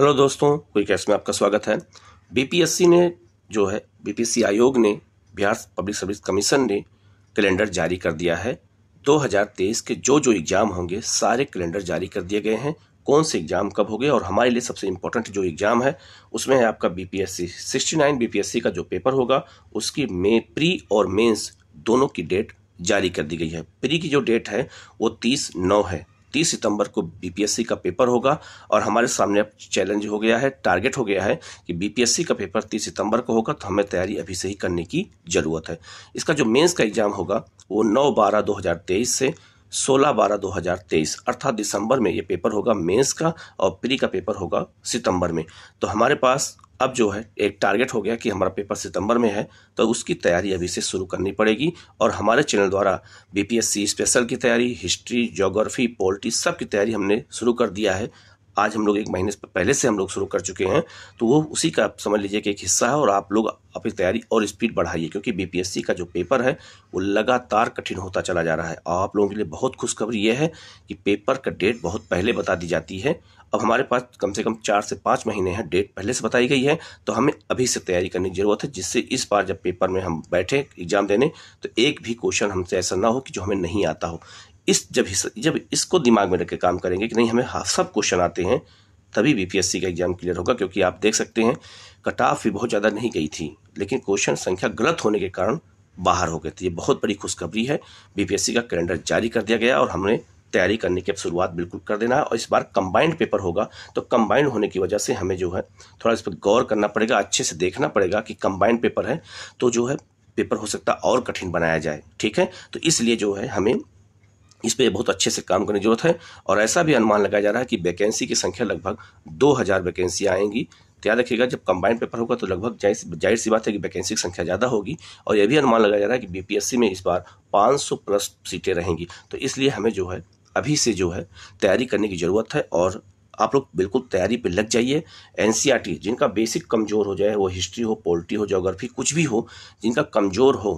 hello दोस्तों quick S में आपका स्वागत है बीपीएससी ने जो है बीपीएससी आयोग ने बिहार पब्लिक सर्विस कमीशन ने कैलेंडर जारी कर दिया है 2023 के जो जो एग्ज़ाम होंगे सारे कैलेंडर जारी कर दिए गए हैं कौन से एग्ज़ाम कब होंगे और हमारे लिए सबसे इम्पोर्टेंट जो एग्ज़ाम है उसमें है आपका बीपीएससी एस बीपीएससी का जो पेपर होगा उसकी मे प्री और मेन्स दोनों की डेट जारी कर दी गई है प्री की जो डेट है वो तीस नौ है 30 सितंबर को बीपीएससी का पेपर होगा और हमारे सामने अब चैलेंज हो गया है टारगेट हो गया है कि बीपीएससी का पेपर तीस सितंबर को होगा तो हमें तैयारी अभी से ही करने की ज़रूरत है इसका जो मेंस का एग्ज़ाम होगा वो नौ बारह दो हज़ार तेईस से सोलह बारह दो हज़ार तेईस अर्थात दिसंबर में ये पेपर होगा मेंस का और प्री का पेपर होगा सितंबर में तो हमारे पास अब जो है एक टारगेट हो गया कि हमारा पेपर सितंबर में है तो उसकी तैयारी अभी से शुरू करनी पड़ेगी और हमारे चैनल द्वारा बीपीएससी स्पेशल की तैयारी हिस्ट्री जोग्राफी पोल्ट्री सब की तैयारी हमने शुरू कर दिया है आज हम लोग एक महीने पहले से हम लोग शुरू कर चुके हैं तो वो उसी का समझ लीजिए कि एक हिस्सा है और आप लोग अपनी तैयारी और स्पीड बढ़ाइए क्योंकि बीपीएससी का जो पेपर है वो लगातार कठिन होता चला जा रहा है और आप लोगों के लिए बहुत खुशखबरी यह है कि पेपर का डेट बहुत पहले बता दी जाती है अब हमारे पास कम से कम चार से पाँच महीने हैं डेट पहले से बताई गई है तो हमें अभी से तैयारी करने की ज़रूरत है जिससे इस बार जब पेपर में हम बैठे एग्जाम देने तो एक भी क्वेश्चन हमसे ऐसा ना हो कि जो हमें नहीं आता हो इस जब इस, जब इसको दिमाग में रख के काम करेंगे कि नहीं हमें सब क्वेश्चन आते हैं तभी बीपीएससी का एग्जाम क्लियर होगा क्योंकि आप देख सकते हैं कट ऑफ भी बहुत ज़्यादा नहीं गई थी लेकिन क्वेश्चन संख्या गलत होने के कारण बाहर हो गए थे ये बहुत बड़ी खुशखबरी है बीपीएससी का कैलेंडर जारी कर दिया गया और हमने तैयारी करने की अब शुरुआत बिल्कुल कर देना है और इस बार कंबाइंड पेपर होगा तो कंबाइंड होने की वजह से हमें जो है थोड़ा इस पर गौर करना पड़ेगा अच्छे से देखना पड़ेगा कि कंबाइंड पेपर है तो जो है पेपर हो सकता और कठिन बनाया जाए ठीक है तो इसलिए जो है हमें इस पर बहुत अच्छे से काम करने की जरूरत है और ऐसा भी अनुमान लगाया जा रहा है कि वैकेंसी की संख्या लगभग दो हज़ार वैकेंसियाँ आएंगी तो याद रखिएगा जब कंबाइंड पेपर होगा तो लगभग जाहिर सी बात है कि वैकेंसी की संख्या ज़्यादा होगी और यह भी अनुमान लगाया जा रहा है कि बीपीएससी में इस बार 500 प्लस सीटें रहेंगी तो इसलिए हमें जो है अभी से जो है तैयारी करने की ज़रूरत है और आप लोग बिल्कुल तैयारी पे लग जाइए एन e जिनका बेसिक कमज़ोर हो जाए वो हिस्ट्री हो पोल्ट्री हो जोग्राफी कुछ भी हो जिनका कमज़ोर हो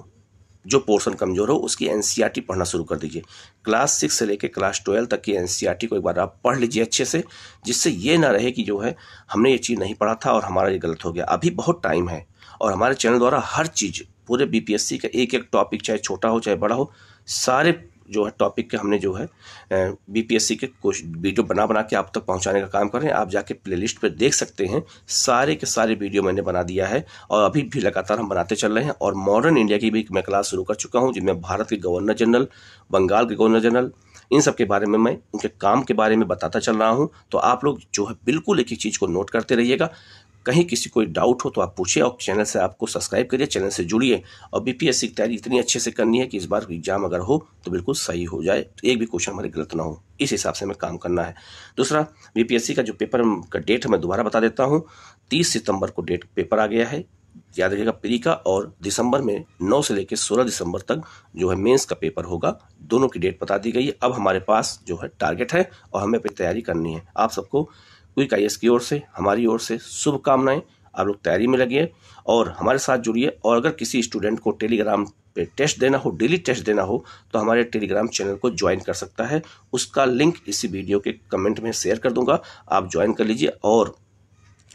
जो पोर्शन कमज़ोर हो उसकी एन e पढ़ना शुरू कर दीजिए क्लास सिक्स से लेकर क्लास ट्वेल्व तक की एन e को एक बार आप पढ़ लीजिए अच्छे से जिससे ये ना रहे कि जो है हमने ये चीज़ नहीं पढ़ा था और हमारा ये गलत हो गया अभी बहुत टाइम है और हमारे चैनल द्वारा हर चीज़ पूरे बीपीएससी का एक एक टॉपिक चाहे छोटा हो चाहे बड़ा हो सारे जो है टॉपिक के हमने जो है बीपीएससी के कुछ वीडियो बना बना के आप तक पहुंचाने का काम कर रहे हैं आप जाके प्लेलिस्ट पर देख सकते हैं सारे के सारे वीडियो मैंने बना दिया है और अभी भी लगातार हम बनाते चल रहे हैं और मॉडर्न इंडिया की भी मैं क्लास शुरू कर चुका हूँ जिनमें भारत के गवर्नर जनरल बंगाल के गवर्नर जनरल इन सब के बारे में मैं उनके काम के बारे में बताता चल रहा हूँ तो आप लोग जो है बिल्कुल एक ही चीज़ को नोट करते रहिएगा कहीं किसी को डाउट हो तो आप पूछिए और चैनल से आपको सब्सक्राइब करिए चैनल से जुड़िए और बीपीएससी की तैयारी इतनी अच्छे से करनी है कि इस बार एग्जाम अगर हो तो बिल्कुल सही हो जाए तो एक भी क्वेश्चन हमारे गलत ना हो इस हिसाब से हमें काम करना है दूसरा बीपीएससी का जो पेपर का डेट है मैं दोबारा बता देता हूँ तीस सितंबर को डेट पेपर आ गया है याद रखिएगा प्री का और दिसंबर में नौ से लेकर सोलह दिसंबर तक जो है मेंस का पेपर होगा दोनों की डेट बता दी गई है अब हमारे पास जो है टारगेट है और हमें अपनी तैयारी करनी है आप सबको क्विक तो आई की ओर से हमारी ओर से शुभकामनाएं आप लोग तैयारी में लगिए और हमारे साथ जुड़िए और अगर किसी स्टूडेंट को टेलीग्राम पे टेस्ट देना हो डेली टेस्ट देना हो तो हमारे टेलीग्राम चैनल को ज्वाइन कर सकता है उसका लिंक इसी वीडियो के कमेंट में शेयर कर दूंगा आप ज्वाइन कर लीजिए और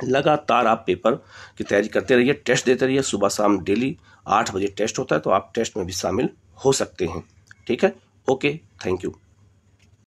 लगातार आप पेपर की तैयारी करते रहिए टेस्ट देते रहिए सुबह शाम डेली आठ बजे टेस्ट होता है तो आप टेस्ट में भी शामिल हो सकते हैं ठीक है ओके थैंक यू